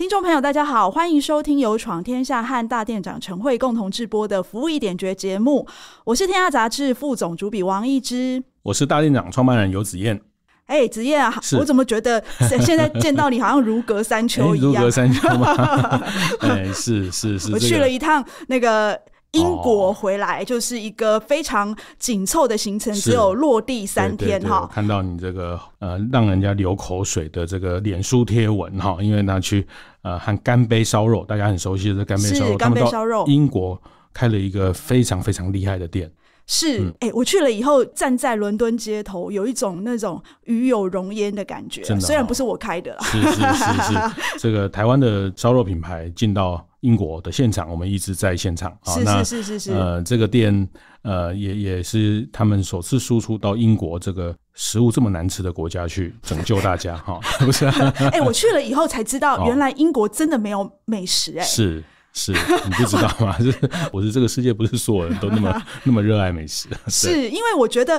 听众朋友，大家好，欢迎收听由闯天下和大店长陈慧共同制播的《服务一点绝》节目。我是天下杂志副总主笔王一之，我是大店长创办人游子燕。哎，子燕啊，我怎么觉得 现在见到你好像如隔三秋一样，如隔三秋吗？哎，是是是，我去了一趟那个。英国回来就是一个非常紧凑的行程，只有落地三天哈。看到你这个呃，让人家流口水的这个脸书贴文哈，因为他去呃和干杯烧肉，大家很熟悉的干杯烧肉，杯烧肉，英国开了一个非常非常厉害的店。是，哎，我去了以后，站在伦敦街头，有一种那种与有荣焉的感觉。真的，虽然不是我开的，是是是，这个台湾的烧肉品牌进到。英国的现场，我们一直在现场啊。是是是是是。呃，这个店，呃，也也是他们首次输出到英国这个食物这么难吃的国家去拯救大家哈，不是？哎，我去了以后才知道，原来英国真的没有美食哎。是。是你不知道吗？是我是这个世界不是所有人都那么 那么热爱美食。是因为我觉得，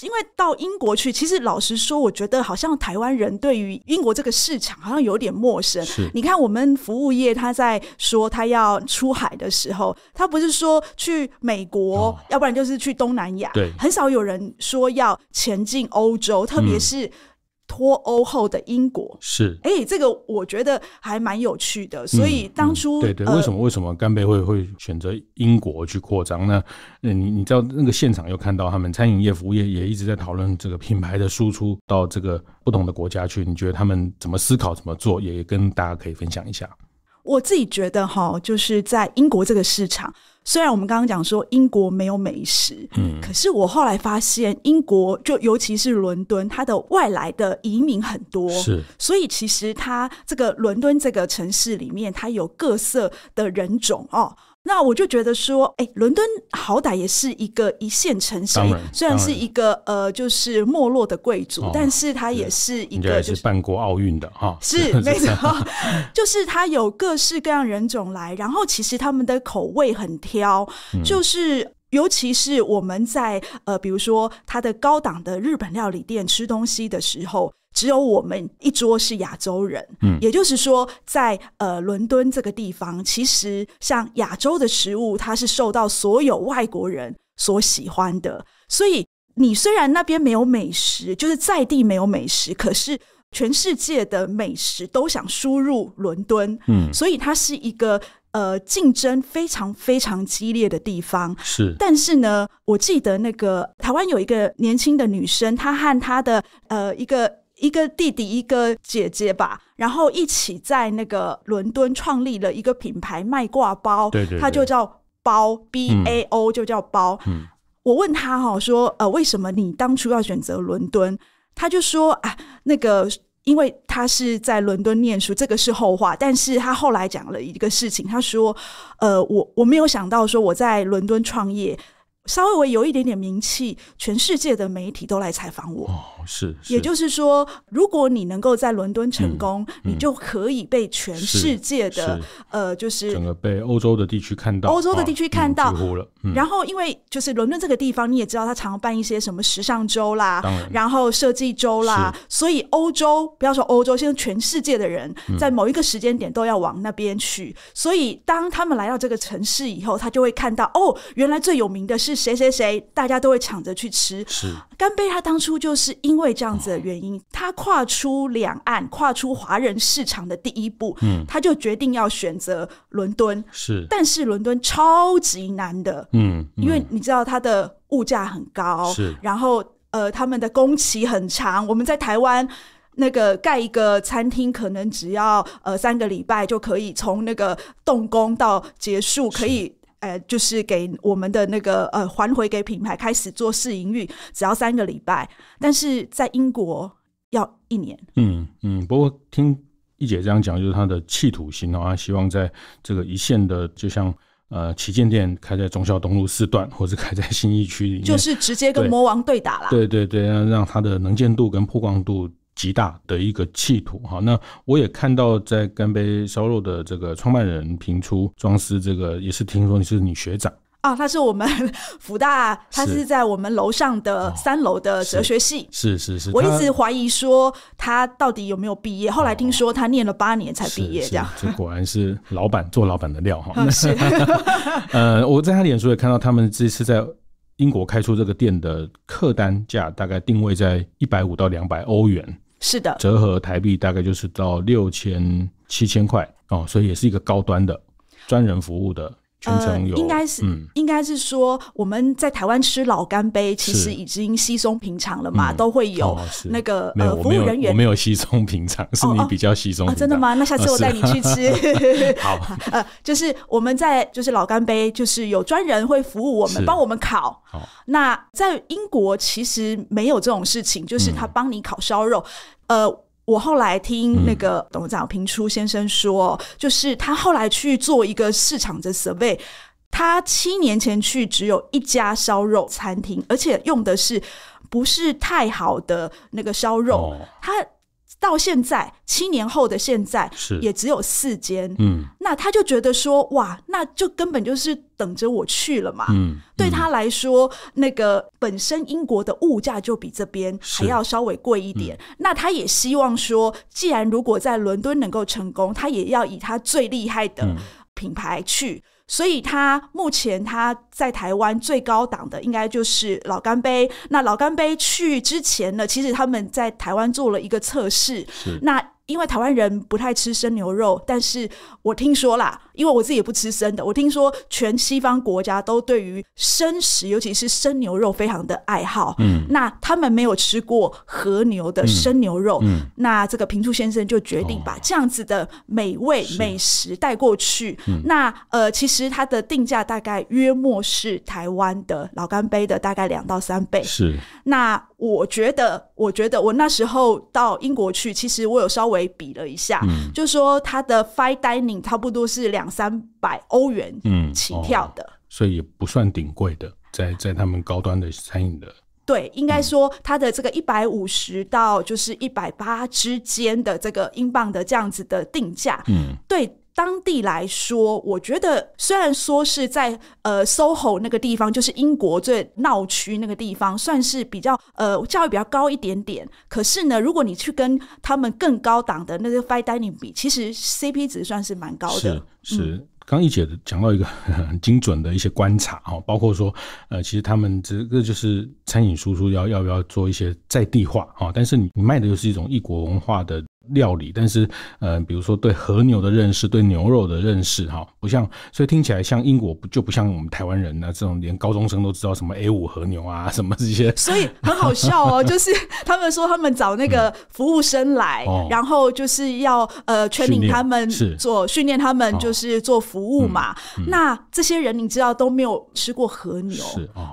因为到英国去，其实老实说，我觉得好像台湾人对于英国这个市场好像有点陌生。你看，我们服务业他在说他要出海的时候，他不是说去美国，要不然就是去东南亚，很少有人说要前进欧洲，特别是。脱欧后的英国是哎，这个我觉得还蛮有趣的。所以当初对对，为什么为什么干贝会会选择英国去扩张呢？那你你知道那个现场又看到他们餐饮业服务业也一直在讨论这个品牌的输出到这个不同的国家去，你觉得他们怎么思考怎么做？也跟大家可以分享一下。我自己觉得哈，就是在英国这个市场。虽然我们刚刚讲说英国没有美食，嗯，可是我后来发现英国就尤其是伦敦，它的外来的移民很多，是，所以其实它这个伦敦这个城市里面，它有各色的人种哦。那我就觉得说，哎，伦敦好歹也是一个一线城市，虽然是一个呃，就是没落的贵族，但是它也是一个就是办过奥运的哈，是没错，就是它有各式各样人种来，然后其实他们的口味很挑，就是尤其是我们在呃，比如说它的高档的日本料理店吃东西的时候。只有我们一桌是亚洲人，嗯，也就是说，在呃伦敦这个地方，其实像亚洲的食物，它是受到所有外国人所喜欢的。所以你虽然那边没有美食，就是在地没有美食，可是全世界的美食都想输入伦敦，嗯，所以它是一个呃竞争非常非常激烈的地方。是，但是呢，我记得那个台湾有一个年轻的女生，她和她的呃一个。一个弟弟，一个姐姐吧，然后一起在那个伦敦创立了一个品牌，卖挂包，对对，它就叫包，B A O 就叫包。我问他哈，说呃，为什么你当初要选择伦敦？他就说啊，那个，因为他是在伦敦念书，这个是后话。但是他后来讲了一个事情，他说，呃，我我没有想到说我在伦敦创业。稍微有一点点名气，全世界的媒体都来采访我。哦，是，也就是说，如果你能够在伦敦成功，你就可以被全世界的呃，就是整个被欧洲的地区看到，欧洲的地区看到，然后，因为就是伦敦这个地方，你也知道，它常办一些什么时尚周啦，然后设计周啦，所以欧洲不要说欧洲，现在全世界的人在某一个时间点都要往那边去。所以，当他们来到这个城市以后，他就会看到哦，原来最有名的是。谁谁谁，大家都会抢着去吃。是干杯，他当初就是因为这样子的原因，他跨出两岸、跨出华人市场的第一步，嗯，他就决定要选择伦敦。是，但是伦敦超级难的，嗯，因为你知道它的物价很高，是，然后呃，他们的工期很长。我们在台湾那个盖一个餐厅，可能只要呃三个礼拜就可以从那个动工到结束，可以。呃，就是给我们的那个呃，还回给品牌开始做试营运，只要三个礼拜，但是在英国要一年。嗯嗯，不过听一姐这样讲，就是她的气土型啊，希望在这个一线的，就像呃旗舰店开在中孝东路四段，或者开在新一区里，就是直接跟魔王对打了。对对对，让让他的能见度跟曝光度。极大的一个企图哈，那我也看到在干杯烧肉的这个创办人评出庄司，这个也是听说你是你学长啊，他是我们 福大，他是在我们楼上的三楼的哲学系，是是是，我一直怀疑说他到底有没有毕业，后来听说他念了八年才毕业，这样，这果然是老板做老板的料哈。呃，我在他脸书也看到他们这次在英国开出这个店的客单价大概定位在一百五到两百欧元。是的，折合台币大概就是到六千、七千块哦，所以也是一个高端的专人服务的。呃，应该是，应该是说我们在台湾吃老干杯，其实已经稀松平常了嘛，都会有那个呃服务人员。我没有稀松平常，是你比较稀松。真的吗？那下次我带你去吃。好，呃，就是我们在就是老干杯，就是有专人会服务我们，帮我们烤。那在英国其实没有这种事情，就是他帮你烤烧肉，呃。我后来听那个董事长平初先生说，就是他后来去做一个市场的 survey，他七年前去只有一家烧肉餐厅，而且用的是不是太好的那个烧肉，他。到现在七年后的现在，是也只有四间。嗯，那他就觉得说，哇，那就根本就是等着我去了嘛。嗯，对他来说，那个本身英国的物价就比这边还要稍微贵一点。那他也希望说，既然如果在伦敦能够成功，他也要以他最厉害的品牌去。所以，他目前他在台湾最高档的，应该就是老干杯。那老干杯去之前呢，其实他们在台湾做了一个测试。那。因为台湾人不太吃生牛肉，但是我听说啦，因为我自己也不吃生的。我听说全西方国家都对于生食，尤其是生牛肉非常的爱好。嗯，那他们没有吃过和牛的生牛肉，那这个平初先生就决定把这样子的美味美食带过去。那呃，其实它的定价大概约莫是台湾的老干杯的大概两到三倍。是那。我觉得，我觉得我那时候到英国去，其实我有稍微比了一下，嗯、就说它的 fine dining 差不多是两三百欧元起跳的，所以也不算顶贵的，在在他们高端的餐饮的。对，应该说它的这个一百五十到就是一百八之间的这个英镑的这样子的定价，嗯，对。当地来说，我觉得虽然说是在呃 SOHO 那个地方，就是英国最闹区那个地方，算是比较呃教育比较高一点点。可是呢，如果你去跟他们更高档的那个 Fine Dining 比，其实 CP 值算是蛮高的。是，刚一姐讲到一个很精准的一些观察哦，包括说呃，其实他们这个就是餐饮叔叔要要不要做一些在地化啊？但是你你卖的又是一种异国文化的。料理，但是，呃，比如说对和牛的认识，对牛肉的认识，哈，不像，所以听起来像英国不就不像我们台湾人呢？这种连高中生都知道什么 A 五和牛啊，什么这些，所以很好笑哦。就是他们说他们找那个服务生来，然后就是要呃全领他们做训练他们就是做服务嘛。那这些人你知道都没有吃过和牛，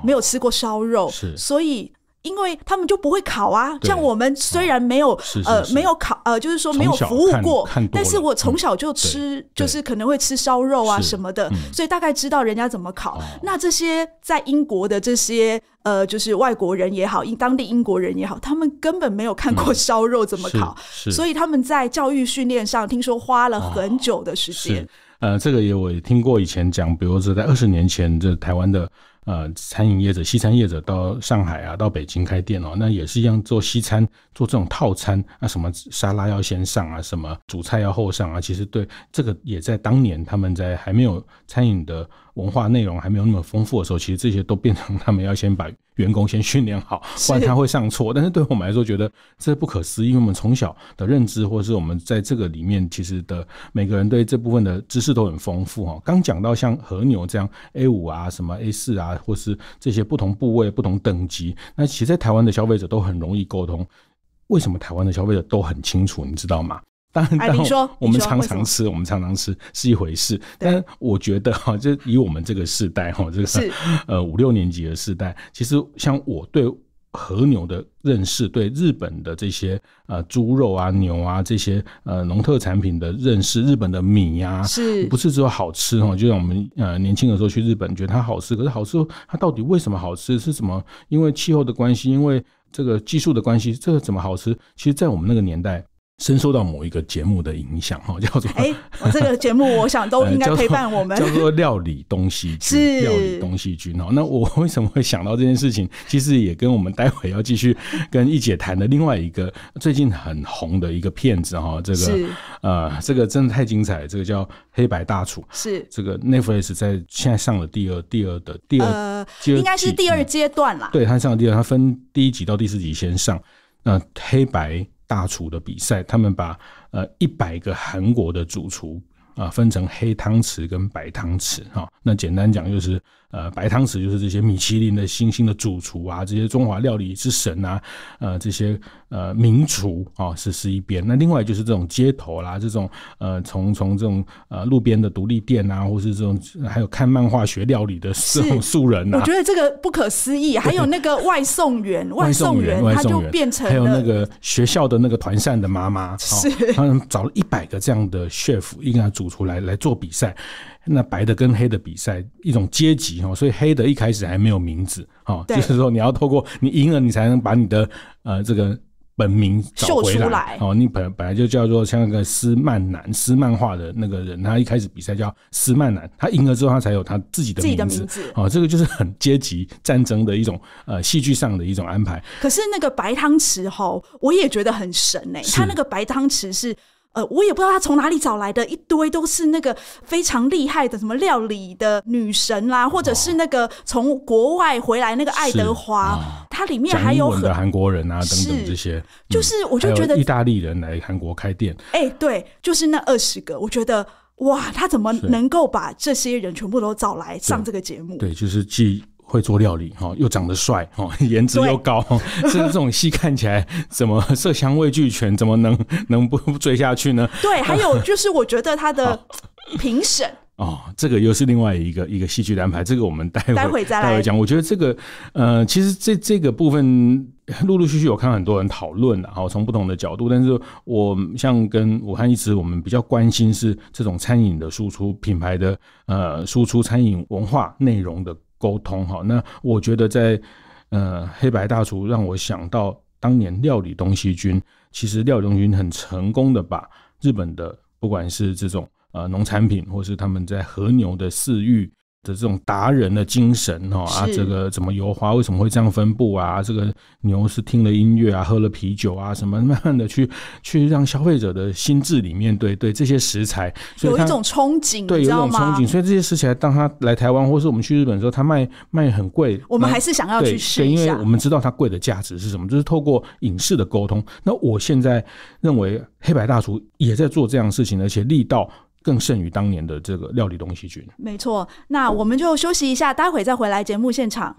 没有吃过烧肉，是，所以。因为他们就不会烤啊，像我们虽然没有呃没有烤呃，就是说没有服务过，但是我从小就吃，就是可能会吃烧肉啊什么的，所以大概知道人家怎么烤。那这些在英国的这些呃，就是外国人也好，英当地英国人也好，他们根本没有看过烧肉怎么烤，所以他们在教育训练上，听说花了很久的时间。呃，这个也我也听过以前讲，比如说在二十年前这台湾的。呃，餐饮业者、西餐业者到上海啊，到北京开店哦，那也是一样做西餐，做这种套餐啊，什么沙拉要先上啊，什么主菜要后上啊，其实对这个也在当年他们在还没有餐饮的。文化内容还没有那么丰富的时候，其实这些都变成他们要先把员工先训练好，不然他会上错。但是对我们来说，觉得这不可思议，因为我们从小的认知，或是我们在这个里面其实的每个人对这部分的知识都很丰富哈。刚讲到像和牛这样 A 五啊，什么 A 四啊，或是这些不同部位、不同等级，那其实在台湾的消费者都很容易沟通。为什么台湾的消费者都很清楚？你知道吗？当然，你说我们常常吃，我们常常吃是一回事。但我觉得哈，就以我们这个世代哈，这个 呃五六年级的世代，其实像我对和牛的认识，对日本的这些呃猪肉啊、牛啊这些呃农特产品的认识，日本的米呀，是不是只有好吃哈？就像我们呃年轻的时候去日本，觉得它好吃，可是好吃它到底为什么好吃？是什么？因为气候的关系，因为这个技术的关系，这个怎么好吃？其实，在我们那个年代。深受到某一个节目的影响，哈，叫做哎，这个节目我想都 应该陪伴我们，叫做料理东西 是料理东西君。然那我为什么会想到这件事情，其实也跟我们待会要继续跟一姐谈的另外一个最近很红的一个片子哈，这个呃，这个真的太精彩，这个叫《黑白大厨》，是这个 Netflix 在现在上了第二第二的第二，应该是第二阶段了。对，他上了第二，他分第一集到第四集先上，那黑白。大厨的比赛，他们把呃一百个韩国的主厨啊分成黑汤匙跟白汤匙啊，那简单讲就是。呃，白汤匙就是这些米其林的星星的主厨啊，这些中华料理之神啊，呃，这些呃名厨啊，是是一边。那另外就是这种街头啦，这种呃，从从这种呃路边的独立店啊，或是这种还有看漫画学料理的这种素人啊，我觉得这个不可思议。还有那个外送员，外送员他就变成还有那个学校的那个团扇的妈妈，是他们找了一百个这样的 chef，一个主厨来来做比赛。那白的跟黑的比赛，一种阶级哈，所以黑的一开始还没有名字哈，就是说你要透过你赢了，你才能把你的呃这个本名秀出来哦。你本本来就叫做像那个斯曼男，斯曼画的那个人，他一开始比赛叫斯曼男，他赢了之后他才有他自己的名字哦，这个就是很阶级战争的一种呃戏剧上的一种安排。可是那个白汤池哈，我也觉得很神哎，他那个白汤池是。呃，我也不知道他从哪里找来的，一堆都是那个非常厉害的什么料理的女神啦，或者是那个从国外回来那个爱德华，它里面还有很韩国人啊等等这些，就是我就觉得意大利人来韩国开店，哎，对，就是那二十个，我觉得哇，他怎么能够把这些人全部都找来上这个节目？对，就是既。会做料理哈，又长得帅哈，颜值又高，是这种戏看起来怎么色香味俱全，怎么能能不追下去呢？对，还有就是我觉得他的评审哦，这个又是另外一个一个戏剧的安排，这个我们待待会再讲。我觉得这个呃，其实这这个部分陆陆续续有看很多人讨论，然后从不同的角度，但是我像跟武汉一直我们比较关心是这种餐饮的输出品牌的呃，输出餐饮文化内容的。沟通好，那我觉得在呃，黑白大厨让我想到当年料理东西军，其实料理东西君很成功的把日本的不管是这种呃农产品，或是他们在和牛的饲育。的这种达人的精神哦啊，这个怎么油花为什么会这样分布啊？这个牛是听了音乐啊，喝了啤酒啊，什么 慢慢的去去让消费者的心智里面，对对，这些食材，有一种憧憬，对，有一种憧憬。所以这些食材，当他来台湾，或是我们去日本的时候，他卖卖很贵，我们还是想要去试一下，因为我们知道它贵的价值是什么，就是透过影视的沟通。那我现在认为，黑白大厨也在做这样的事情，而且力道。更胜于当年的这个料理东西菌。没错，那我们就休息一下，待会再回来节目现场。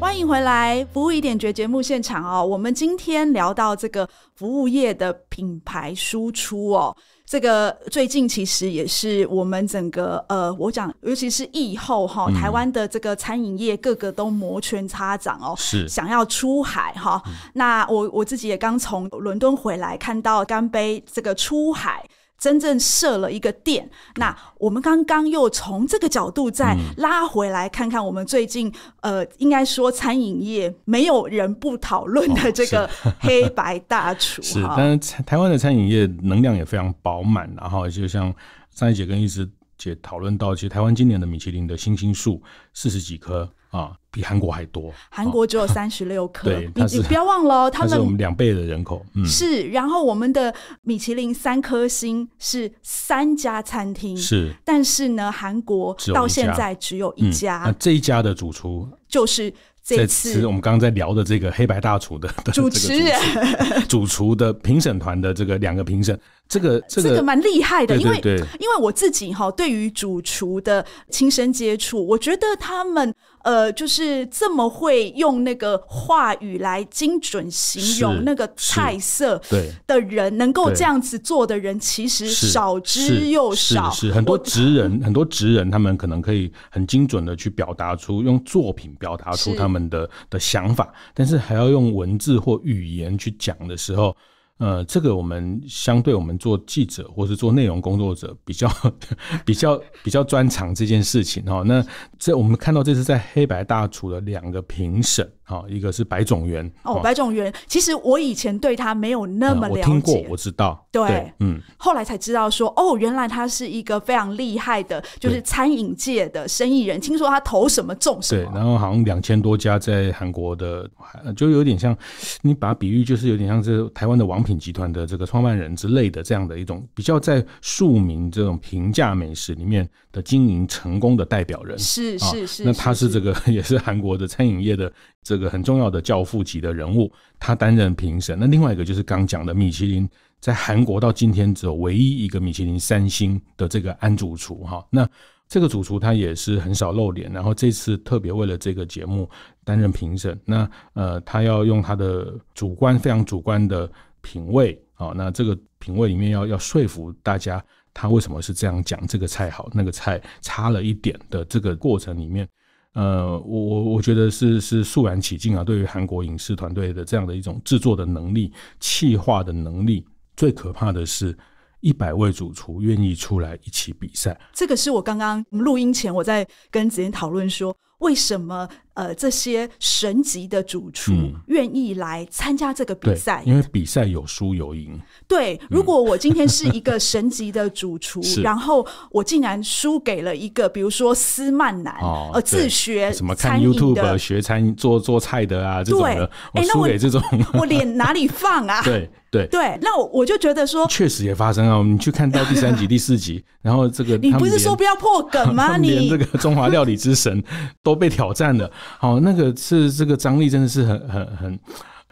欢迎回来《服务一点绝》节目现场哦。我们今天聊到这个服务业的品牌输出哦。这个最近其实也是我们整个呃，我讲，尤其是疫后哈，台湾的这个餐饮业个个都摩拳擦掌哦，是想要出海哈。那我我自己也刚从伦敦回来，看到干杯这个出海。真正设了一个店，那我们刚刚又从这个角度再拉回来，看看我们最近呃，应该说餐饮业没有人不讨论的这个 黑白大厨。是，但是台湾的餐饮业能量也非常饱满，然后就像张姐跟一芝姐讨论到，其实台湾今年的米其林的星星数四十几颗。啊，比韩国还多。韩国只有三十六颗，你你不要忘了，他们是我们两倍的人口，是。然后我们的米其林三颗星是三家餐厅，是。但是呢，韩国到现在只有一家。那这一家的主厨就是这次我们刚刚在聊的这个黑白大厨的 主持人、主厨的评审团的这个两个评审。这个这个蛮厉害的，因为因为我自己哈，对于主厨的亲身接触，我觉得他们呃，就是这么会用那个话语来精准形容那个菜色，对的人能够这样子做的人，其实少之又少。是很多职人，很多职人，他们可能可以很精准的去表达出用作品表达出他们的的想法，但是还要用文字或语言去讲的时候。呃，这个我们相对我们做记者或是做内容工作者比较 比较比较专长这件事情哦，那这我们看到这次在黑白大厨的两个评审。好，一个是白种人。哦，白种人。其实我以前对他没有那么了解，我知道。对，嗯，后来才知道说，哦，原来他是一个非常厉害的，就是餐饮界的生意人。听说他投什么重什么，对，然后好像两千多家在韩国的，就有点像你把比喻，就是有点像这台湾的王品集团的这个创办人之类的这样的一种比较在庶民这种平价美食里面。的经营成功的代表人是是是，那他是这个 也是韩国的餐饮业的这个很重要的教父级的人物，他担任评审。那另外一个就是刚讲的米其林，在韩国到今天只有唯一一个米其林三星的这个安主厨哈。那这个主厨他也是很少露脸，然后这次特别为了这个节目担任评审。那呃，他要用他的主观非常主观的品味啊，那这个品味里面要要说服大家。他为什么是这样讲？这个菜好，那个菜差了一点的这个过程里面，呃，我我我觉得是是肃然起敬啊！对于韩国影视团队的这样的一种制作的能力、气化的能力，最可怕的是一百位主厨愿意出来一起比赛。这个是我刚刚录音前，我在跟子嫣讨论说。为什么呃这些神级的主厨愿意来参加这个比赛？因为比赛有输有赢。对，如果我今天是一个神级的主厨，然后我竟然输给了一个比如说斯曼男，呃，自学什么 YouTube 学餐做做菜的啊这种的，我输给这种，我脸哪里放啊？对对对，那我就觉得说，确实也发生啊。我们去看到第三集、第四集，然后这个你不是说不要破梗吗？你连这个中华料理之神。都被挑战的，好，那个是这个张力真的是很很很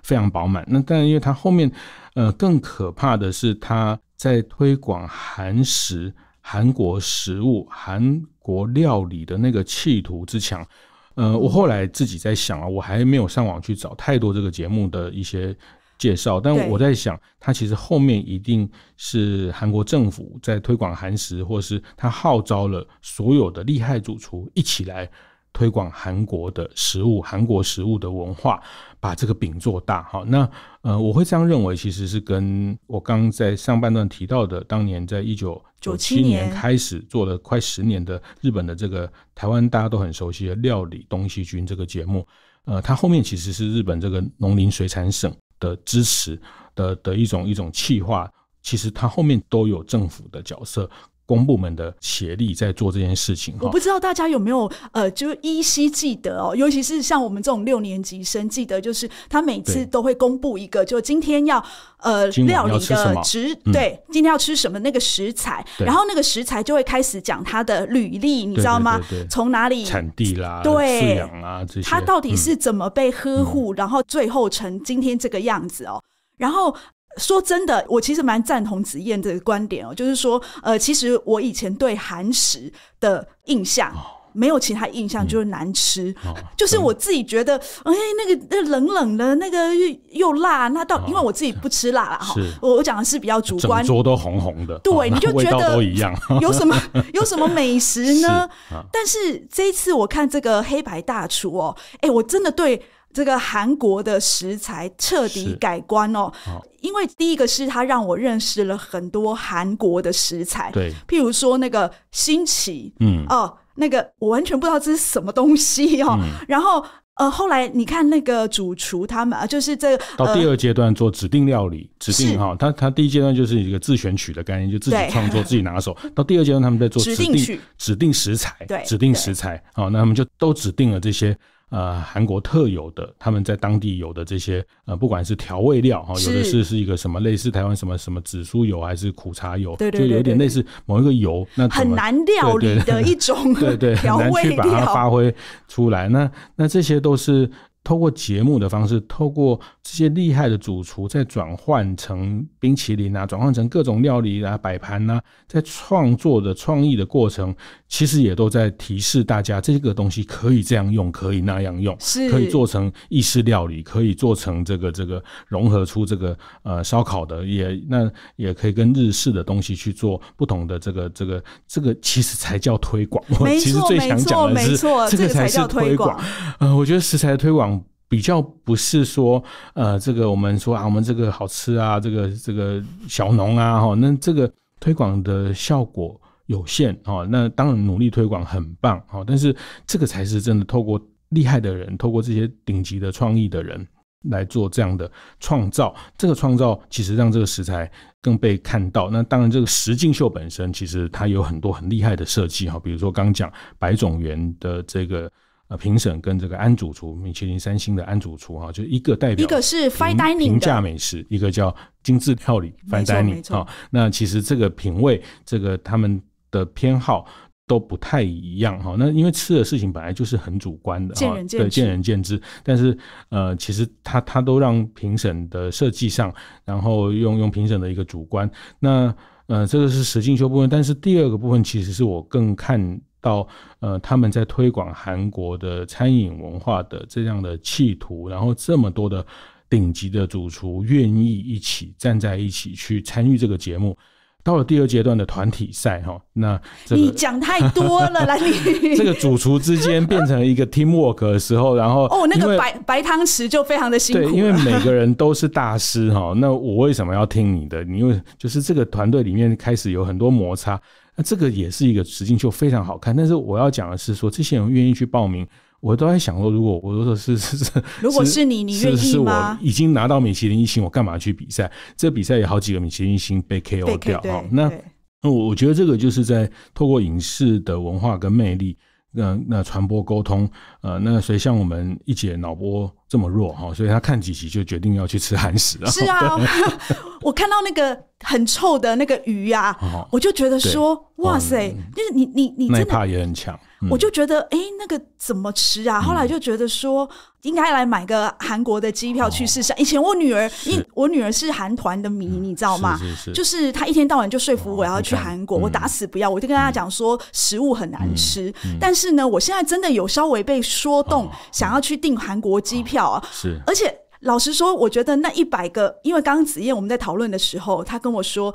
非常饱满。那但因为他后面，呃，更可怕的是，他在推广韩食、韩国食物、韩国料理的那个企图之强。呃，我后来自己在想啊，我还没有上网去找太多这个节目的一些介绍，但我在想，他其实后面一定是韩国政府在推广韩食，或是他号召了所有的厉害主厨一起来。推广韩国的食物，韩国食物的文化，把这个饼做大。好，那呃，我会这样认为，其实是跟我刚在上半段提到的，当年在一九九七年开始做了快十年的日本的这个台湾大家都很熟悉的料理东西君这个节目，呃，它后面其实是日本这个农林水产省的支持的的一种一种气化，其实它后面都有政府的角色。公部门的协力在做这件事情，我不知道大家有没有呃，就依稀记得哦，尤其是像我们这种六年级生，记得就是他每次都会公布一个，就今天要呃料理的食，对，今天要吃什么那个食材，然后那个食材就会开始讲它的履历，你知道吗？从哪里产地啦，对，饲养啊这些，他到底是怎么被呵护，然后最后成今天这个样子哦，然后。说真的，我其实蛮赞同子燕这个观点哦，就是说，呃，其实我以前对韩食的印象，没有其他印象，就是难吃，就是我自己觉得，哎，那个那冷冷的，那个又又辣，那倒因为我自己不吃辣啦，哈，我我讲的是比较主观，桌都红红的，对，你就觉得都一样，有什么有什么美食呢？但是这一次我看这个黑白大厨哦，哎，我真的对。这个韩国的食材彻底改观哦，因为第一个是他让我认识了很多韩国的食材，对，譬如说那个新奇，嗯，哦，那个我完全不知道这是什么东西哦，然后呃，后来你看那个主厨他们，就是这个到第二阶段做指定料理，指定哈，他他第一阶段就是一个自选曲的概念，就自己创作自己拿手，到第二阶段他们在做指定指定食材，指定食材，好，那他们就都指定了这些。呃，韩国特有的，他们在当地有的这些，呃，不管是调味料哈，有的是是一个什么类似台湾什么什么紫苏油，还是苦茶油，就有点类似某一个油，那很难料理的一种，对对，很难去把它发挥出来。那那这些都是透过节目的方式，透过。这些厉害的主厨在转换成冰淇淋啊，转换成各种料理啊，摆盘呢，在创作的创意的过程，其实也都在提示大家，这个东西可以这样用，可以那样用，可以做成意式料理，可以做成这个这个融合出这个呃烧烤的，也那也可以跟日式的东西去做不同的这个这个这个，其实才叫推广。实最想讲的是，这个才是推广。啊，我觉得食材推广。比较不是说，呃，这个我们说啊，我们这个好吃啊，这个这个小农啊，哈，那这个推广的效果有限哈，那当然努力推广很棒哈，但是这个才是真的透过厉害的人，透过这些顶级的创意的人来做这样的创造。这个创造其实让这个食材更被看到。那当然这个石进秀本身其实它有很多很厉害的设计哈，比如说刚刚讲百种园的这个。啊，评审跟这个安主厨米其林三星的安主厨啊，就一个代表，一个是 fine dining 平价美食，一个叫精致料理 fine dining 啊。那其实这个品味，这个他们的偏好都不太一样哈。那因为吃的事情本来就是很主观的，见仁见见仁见智。但是呃，其实他他都让评审的设计上，然后用用评审的一个主观。那呃，这个是实进修部分，但是第二个部分其实是我更看。到呃，他们在推广韩国的餐饮文化的这样的企图，然后这么多的顶级的主厨愿意一起站在一起去参与这个节目。到了第二阶段的团体赛哈，那你讲太多了，来，这个主厨之间变成一个 team work 的时候，然后哦，那个白白汤匙就非常的辛苦。对，因为每个人都是大师哈，那我为什么要听你的？你为就是这个团队里面开始有很多摩擦。那这个也是一个实景秀非常好看，但是我要讲的是说，这些人愿意去报名，我都在想说，如果我都说是是是，如果是你，你愿意吗？我已经拿到米其林一星，我干嘛去比赛？这比赛有好几个米其林一星被 KO 掉啊！那那我我觉得这个就是在透过影视的文化跟魅力，那那传播沟通，呃，那所以像我们一姐脑波。这么弱哈，所以他看几集就决定要去吃韩食了。是啊，我看到那个很臭的那个鱼呀，我就觉得说哇塞，就是你你你真的，怕也很强。我就觉得哎，那个怎么吃啊？后来就觉得说应该来买个韩国的机票去试试。以前我女儿，因我女儿是韩团的迷，你知道吗？就是她一天到晚就说服我要去韩国，我打死不要。我就跟她讲说食物很难吃，但是呢，我现在真的有稍微被说动，想要去订韩国机票。啊！是，而且老实说，我觉得那一百个，因为刚刚子燕我们在讨论的时候，他跟我说，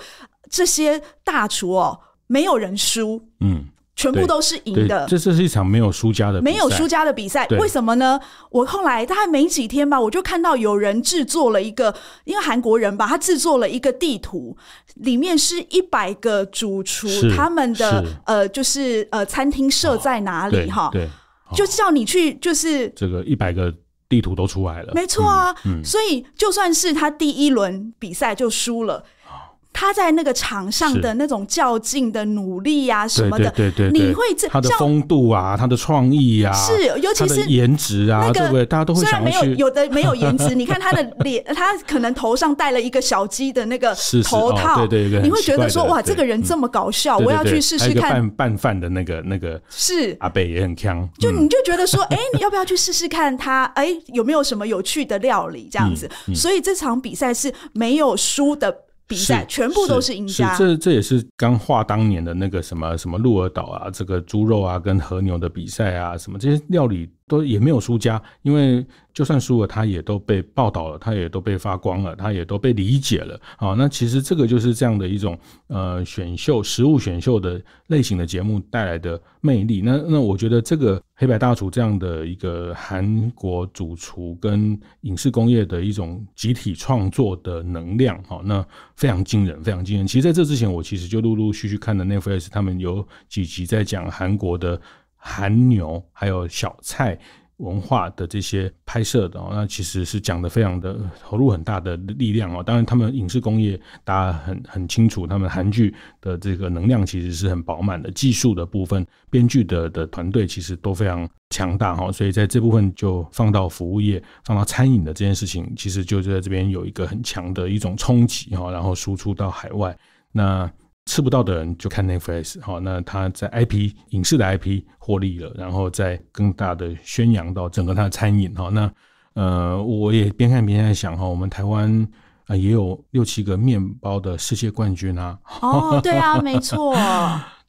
这些大厨哦，没有人输，嗯，全部都是赢的。这这是一场没有输家的，没有输家的比赛。为什么呢？我后来大概没几天吧，我就看到有人制作了一个，因为韩国人吧，他制作了一个地图，里面是一百个主厨他们的呃，就是呃，餐厅设在哪里哈？对，就叫你去，就是这个一百个。地图都出来了，没错啊。所以就算是他第一轮比赛就输了。他在那个场上的那种较劲的努力啊什么的，对对对对，你会这他的风度啊，他的创意啊，是尤其是颜值啊，那对对，大家都会想虽然没有有的没有颜值，你看他的脸，他可能头上戴了一个小鸡的那个头套，对对对，你会觉得说哇，这个人这么搞笑，我要去试试看。拌拌饭的那个那个是阿北也很强，就你就觉得说，哎，你要不要去试试看他？哎，有没有什么有趣的料理这样子？所以这场比赛是没有输的。比赛全部都是赢家，这这也是刚画当年的那个什么什么鹿儿岛啊，这个猪肉啊跟和牛的比赛啊，什么这些料理。都也没有输家，因为就算输了，他也都被报道了，他也都被发光了，他也都被理解了。好，那其实这个就是这样的一种呃选秀，实物选秀的类型的节目带来的魅力。那那我觉得这个《黑白大厨》这样的一个韩国主厨跟影视工业的一种集体创作的能量，好，那非常惊人，非常惊人。其实在这之前，我其实就陆陆续续看了 Netflix，他们有几集在讲韩国的。韩牛还有小菜文化的这些拍摄的，哦，那其实是讲的非常的投入很大的力量哦。当然，他们影视工业大家很很清楚，他们韩剧的这个能量其实是很饱满的，技术的部分、编剧的的团队其实都非常强大哈。所以在这部分就放到服务业、放到餐饮的这件事情，其实就在这边有一个很强的一种冲击哈，然后输出到海外那。吃不到的人就看 Netflix，好，那他在 IP 影视的 IP 获利了，然后再更大的宣扬到整个他的餐饮，哈，那呃，我也边看边在想，哈，我们台湾啊也有六七个面包的世界冠军啊，哦，对啊，没错，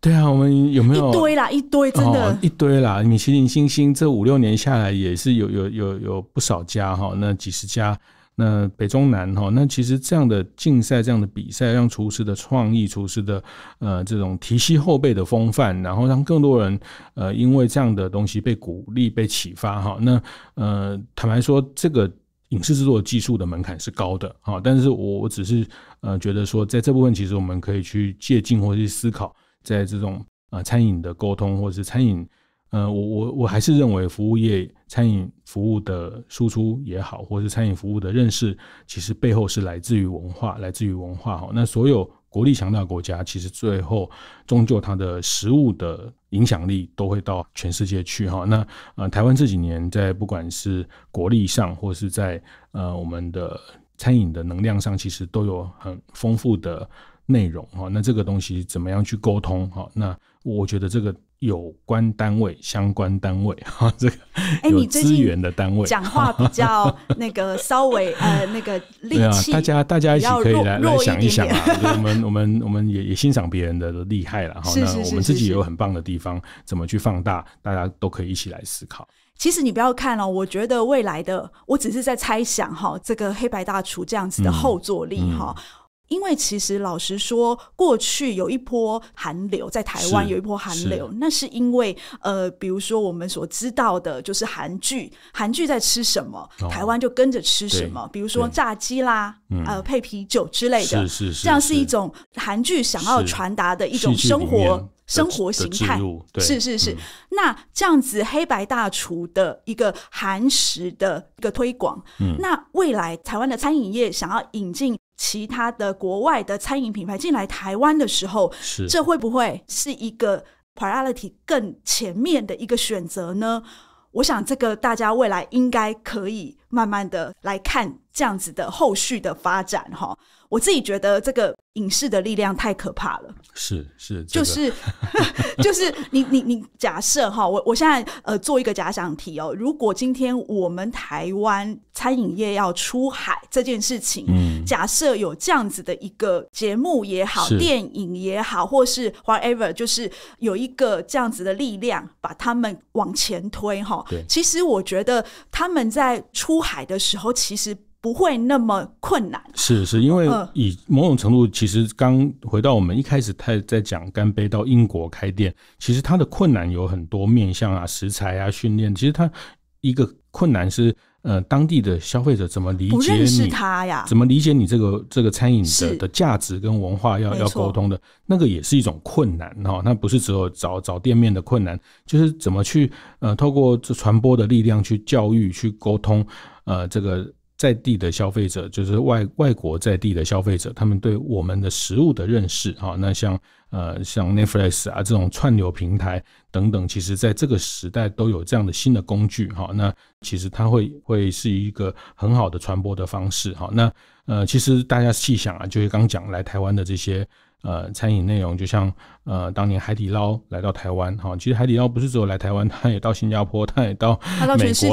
对啊，我们有没有一堆啦，一堆真的，一堆啦，米其林星星，这五六年下来也是有有有有不少家哈，那几十家。那北中南哈，那其实这样的竞赛、这样的比赛，让厨师的创意、厨师的呃这种提携后辈的风范，然后让更多人呃因为这样的东西被鼓励、被启发哈。那呃坦白说，这个影视制作技术的门槛是高的啊，但是我我只是呃觉得说，在这部分其实我们可以去借鉴或去思考，在这种啊餐饮的沟通或者是餐饮。呃，我我我还是认为服务业餐饮服务的输出也好，或是餐饮服务的认识，其实背后是来自于文化，来自于文化哈。那所有国力强大的国家，其实最后终究它的食物的影响力都会到全世界去哈。那呃，台湾这几年在不管是国力上，或是在呃我们的餐饮的能量上，其实都有很丰富的内容哈。那这个东西怎么样去沟通哈？那我觉得这个。有关单位、相关单位 哈，这个哎，你最的单位讲话比较那个稍微 呃那个力气，大家大家一起可以来来想一想啊。我们我们我们也也欣赏别人的厉害了哈。是是是是是。我们自己有很棒的地方，怎么去放大？大家都可以一起来思考。其实你不要看哦，我觉得未来的，我只是在猜想哈，这个黑白大厨这样子的后坐力哈。因为其实老实说，过去有一波寒流在台湾有一波寒流，那是因为呃，比如说我们所知道的就是韩剧，韩剧在吃什么，台湾就跟着吃什么，比如说炸鸡啦，呃，配啤酒之类的，这样是一种韩剧想要传达的一种生活。生活形态是是是，那这样子黑白大厨的一个韩食的一个推广，嗯，那未来台湾的餐饮业想要引进其他的国外的餐饮品牌进来台湾的时候，是这会不会是一个 p r i a r i t y 更前面的一个选择呢？我想这个大家未来应该可以。慢慢的来看这样子的后续的发展哈，我自己觉得这个影视的力量太可怕了，是是，就是 就是你你你假设哈，我我现在呃做一个假想题哦，如果今天我们台湾餐饮业要出海这件事情，嗯、假设有这样子的一个节目也好，电影也好，或是 whatever，就是有一个这样子的力量把他们往前推哈，对，其实我觉得他们在出海的时候其实不会那么困难，是是因为以某种程度，其实刚回到我们一开始太在讲干杯到英国开店，其实它的困难有很多面向啊，食材啊，训练，其实它一个困难是呃当地的消费者怎么理解你他呀，怎么理解你这个这个餐饮的的价值跟文化要要沟通的那个也是一种困难哈，那不是只有找找店面的困难，就是怎么去呃透过这传播的力量去教育去沟通。呃，这个在地的消费者，就是外外国在地的消费者，他们对我们的食物的认识啊，那像呃像 Netflix 啊这种串流平台等等，其实在这个时代都有这样的新的工具哈，那其实它会会是一个很好的传播的方式哈，那呃其实大家细想啊，就是刚讲来台湾的这些。呃，餐饮内容就像呃，当年海底捞来到台湾，哈，其实海底捞不是只有来台湾，它也到新加坡，它也到，美国，它到全世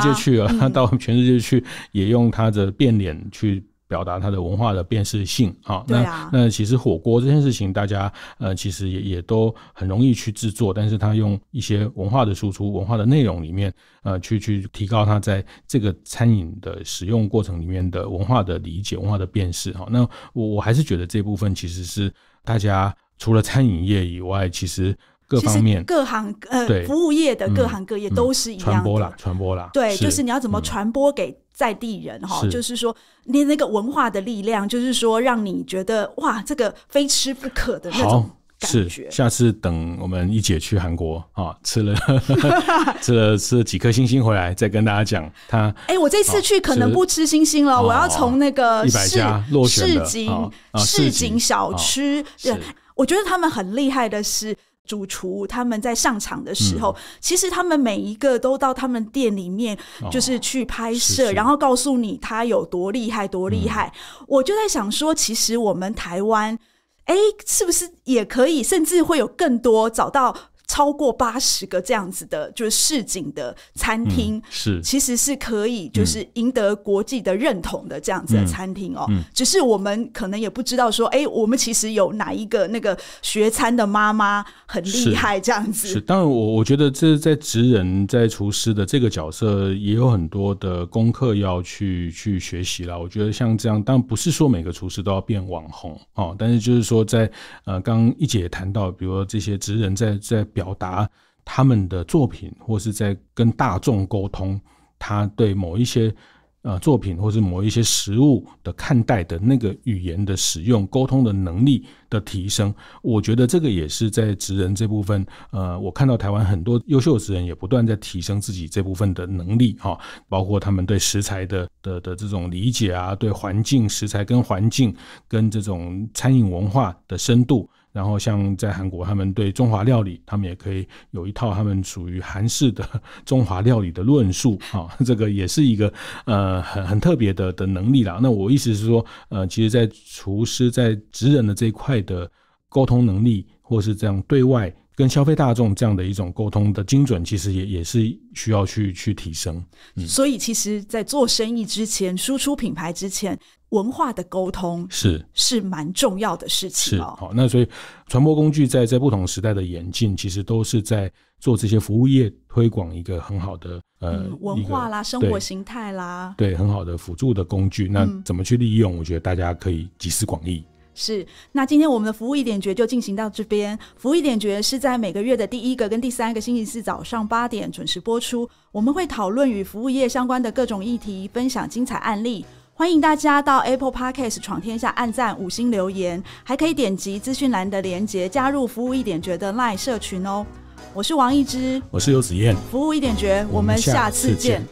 界去了，它到全世界去，也用它的变脸去。表达它的文化的辨识性啊，那那其实火锅这件事情，大家呃其实也也都很容易去制作，但是它用一些文化的输出、文化的内容里面，呃，去去提高它在这个餐饮的使用过程里面的文化的理解、文化的辨识哈。那我我还是觉得这部分其实是大家除了餐饮业以外，其实。其实各行呃服务业的各行各业都是一样传播啦，传播啦。对，就是你要怎么传播给在地人哈，就是说你那个文化的力量，就是说让你觉得哇，这个非吃不可的那种感觉。下次等我们一姐去韩国啊，吃了 吃了 吃了几颗星星回来，再跟大家讲他。哎，我这次去可能不吃星星了，我要从那个市市井市井小吃。对，我觉得他们很厉害的是。主厨他们在上场的时候，其实他们每一个都到他们店里面，就是去拍摄，然后告诉你他有多厉害，多厉害。我就在想说，其实我们台湾，哎，是不是也可以，甚至会有更多找到？超过八十个这样子的，就是市井的餐厅，是其实是可以就是赢得国际的认同的这样子的餐厅哦。只是我们可能也不知道说，哎，我们其实有哪一个那个学餐的妈妈很厉害这样子。是，当然我我觉得这在职人在厨师的这个角色也有很多的功课要去去学习了。我觉得像这样，然不是说每个厨师都要变网红哦。但是就是说在呃，刚一姐也谈到，比如这些职人在在。表达他们的作品，或是在跟大众沟通，他对某一些呃作品，或是某一些食物的看待的那个语言的使用、沟通的能力的提升，我觉得这个也是在职人这部分。呃，我看到台湾很多优秀职人也不断在提升自己这部分的能力，哈，包括他们对食材的的的这种理解啊，对环境、食材跟环境跟这种餐饮文化的深度。然后像在韩国，他们对中华料理，他们也可以有一套他们属于韩式的中华料理的论述 啊，这个也是一个呃很很特别的的能力啦。那我意思是说，呃，其实，在厨师在职人的这一块的沟通能力，或是这样对外跟消费大众这样的一种沟通的精准，其实也也是需要去去提升。所以，其实，在做生意之前，输出品牌之前。文化的沟通是是蛮重要的事情哦。好，那所以传播工具在在不同时代的演进，其实都是在做这些服务业推广一个很好的呃文化啦、生活形态啦，对，很好的辅助的工具。那怎么去利用？我觉得大家可以集思广益。是，那今天我们的服务一点绝就进行到这边。服务一点绝是在每个月的第一个跟第三个星期四早上八点准时播出。我们会讨论与服务业相关的各种议题，分享精彩案例。欢迎大家到 Apple Podcast 闯天下，按赞、五星留言，还可以点击资讯栏的连接加入“服务一点觉的 Live 社群哦。我是王一之，我是游子燕，服务一点觉，我们下次见。